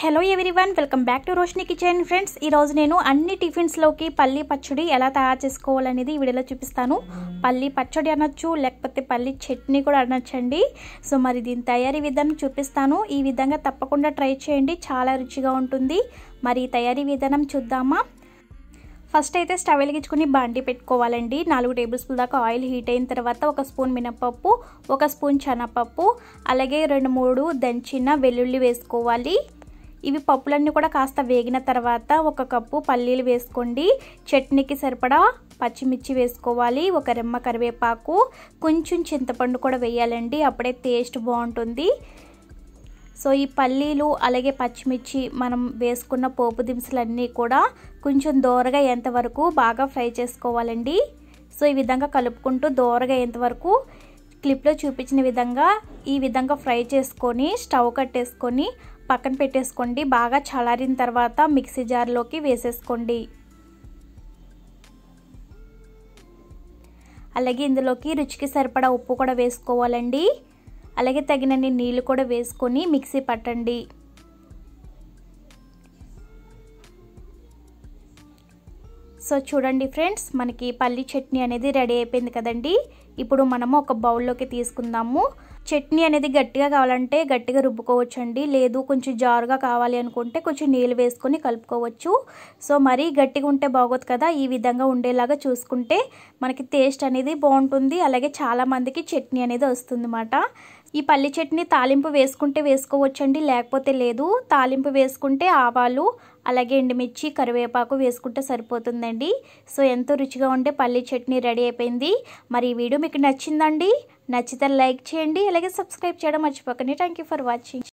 hello one welcome back to Roshini kitchen friends ఈరోజు నేను అన్ని టిఫిన్స్లోకి పల్లి పచ్చడి ఎలా తయారు చేసుకోవాలనేది ఈ వీడియోలో చూపిస్తాను పల్లి పచ్చడి అనొచ్చు లేకపోతే పల్లి చట్నీ కూడా అనొచ్చండి సో మరి దీని తయారీ విధానం చూపిస్తాను ఈ విధంగా తప్పకుండా ట్రై చేయండి చాలా రుచిగా ఉంటుంది మరి తయారీ విధానం చూద్దామా ఫస్ట్ అయితే స్టవ్ వెలిగించుకుని బాండి పెట్టుకోవాలండి నాలుగు టేబుల్ స్పూన్ దాకా ఆయిల్ హీట్ అయిన తర్వాత ఒక స్పూన్ మినపప్పు ఒక స్పూన్ శనగపప్పు అలాగే రెండు మూడు దంచిన వెల్లుల్లి వేసుకోవాలి ఇవి పప్పులన్నీ కూడా కాస్త వేగిన తర్వాత ఒక కప్పు పల్లీలు వేసుకోండి చట్నీకి సరిపడా పచ్చిమిర్చి వేసుకోవాలి ఒక రెమ్మ కరివేపాకు కొంచెం చింతపండు కూడా వేయాలండి అప్పుడే టేస్ట్ బాగుంటుంది సో ఈ పల్లీలు అలాగే పచ్చిమిర్చి మనం వేసుకున్న పోపు దినుసులన్నీ కూడా కొంచెం దోరగా ఎంతవరకు బాగా ఫ్రై చేసుకోవాలండి సో ఈ విధంగా కలుపుకుంటూ దోరగా ఎంతవరకు క్లిప్లో చూపించిన విధంగా ఈ విధంగా ఫ్రై చేసుకొని స్టవ్ కట్టేసుకొని పక్కన పెట్టేసుకోండి బాగా చలారిన తర్వాత మిక్సీ జార్లోకి వేసేసుకోండి అలాగే ఇందులోకి రుచికి సరిపడా ఉప్పు కూడా వేసుకోవాలండి అలాగే తగినన్ని నీళ్ళు కూడా వేసుకొని మిక్సీ పట్టండి సో చూడండి ఫ్రెండ్స్ మనకి పల్లి చట్నీ అనేది రెడీ అయిపోయింది కదండి ఇప్పుడు మనము ఒక బౌల్లోకి తీసుకుందాము చట్నీ అనేది గట్టిగా కావాలంటే గట్టిగా రుబ్బుకోవచ్చండి లేదు కొంచెం జారుగా కావాలి అనుకుంటే కొంచెం నీళ్ళు వేసుకొని కలుపుకోవచ్చు సో మరీ గట్టిగా ఉంటే బాగోదు కదా ఈ విధంగా ఉండేలాగా చూసుకుంటే మనకి టేస్ట్ అనేది బాగుంటుంది అలాగే చాలామందికి చట్నీ అనేది వస్తుంది అన్నమాట ఈ పల్లి చట్నీ తాలింపు వేసుకుంటే వేసుకోవచ్చండి లేకపోతే లేదు తాలింపు వేసుకుంటే ఆవాలు అలాగే ఎండుమిర్చి కరివేపాకు వేసుకుంటే సరిపోతుందండి సో ఎంతో రుచిగా ఉండే పల్లి చట్నీ రెడీ అయిపోయింది మరి ఈ వీడియో మీకు నచ్చిందండి నచ్చితే లైక్ చేయండి అలాగే సబ్స్క్రైబ్ చేయడం మర్చిపోకండి థ్యాంక్ ఫర్ వాచింగ్